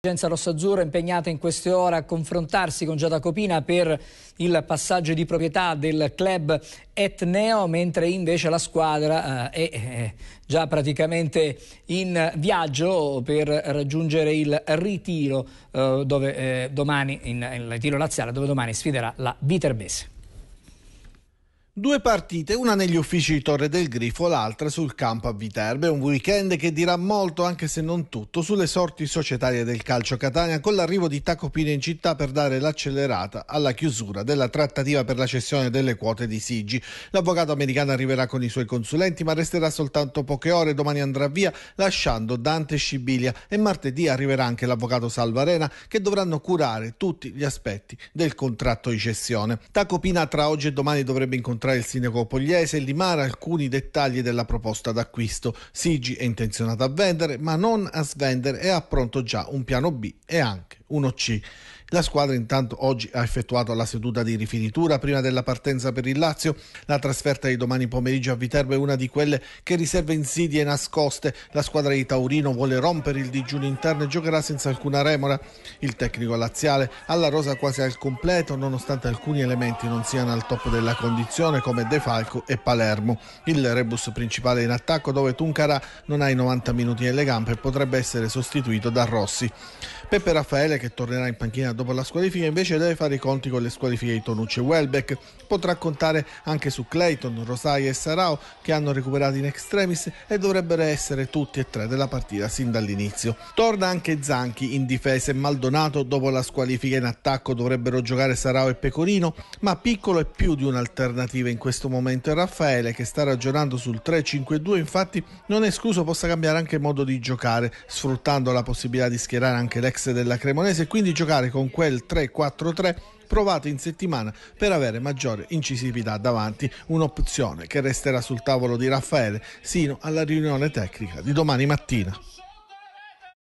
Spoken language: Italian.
L'emergenza rossazzurra impegnata in queste ore a confrontarsi con Giada Copina per il passaggio di proprietà del club Etneo, mentre invece la squadra eh, è eh, già praticamente in viaggio per raggiungere il ritiro, eh, dove, domani, in, in, ritiro laziale, dove domani sfiderà la Viterbese. Due partite, una negli uffici di Torre del Grifo, l'altra sul campo a Viterbe, un weekend che dirà molto, anche se non tutto, sulle sorti societarie del calcio Catania con l'arrivo di Tacopina in città per dare l'accelerata alla chiusura della trattativa per la cessione delle quote di Sigi. L'avvocato americano arriverà con i suoi consulenti, ma resterà soltanto poche ore, domani andrà via lasciando Dante Scibilia e martedì arriverà anche l'avvocato Salvarena che dovranno curare tutti gli aspetti del contratto di cessione. Tacopina tra oggi e domani dovrebbe incontrare tra il sindaco Pogliese e Limara alcuni dettagli della proposta d'acquisto. Sigi è intenzionato a vendere, ma non a svendere e ha pronto già un piano B e anche 1C. La squadra intanto oggi ha effettuato la seduta di rifinitura prima della partenza per il Lazio. La trasferta di domani pomeriggio a Viterbo è una di quelle che riserva insidie nascoste. La squadra di Taurino vuole rompere il digiuno interno e giocherà senza alcuna remora. Il tecnico laziale ha la rosa quasi al completo nonostante alcuni elementi non siano al top della condizione come De Falco e Palermo. Il rebus principale in attacco dove Tuncarà non ha i 90 minuti nelle gambe e potrebbe essere sostituito da Rossi. Peppe Raffaele che tornerà in panchina dopo la squalifica, invece deve fare i conti con le squalifiche di Tonucci e Welbeck. Potrà contare anche su Clayton, Rosai e Sarao che hanno recuperato in extremis e dovrebbero essere tutti e tre della partita sin dall'inizio. Torna anche Zanchi in difesa e Maldonato dopo la squalifica in attacco dovrebbero giocare Sarao e Pecorino, ma Piccolo è più di un'alternativa in questo momento e Raffaele che sta ragionando sul 3-5-2 infatti non è escluso possa cambiare anche modo di giocare, sfruttando la possibilità di schierare anche l'ex della Cremonese Cremonese e quindi giocare con quel 3-4-3 provato in settimana per avere maggiore incisività davanti, un'opzione che resterà sul tavolo di Raffaele sino alla riunione tecnica di domani mattina.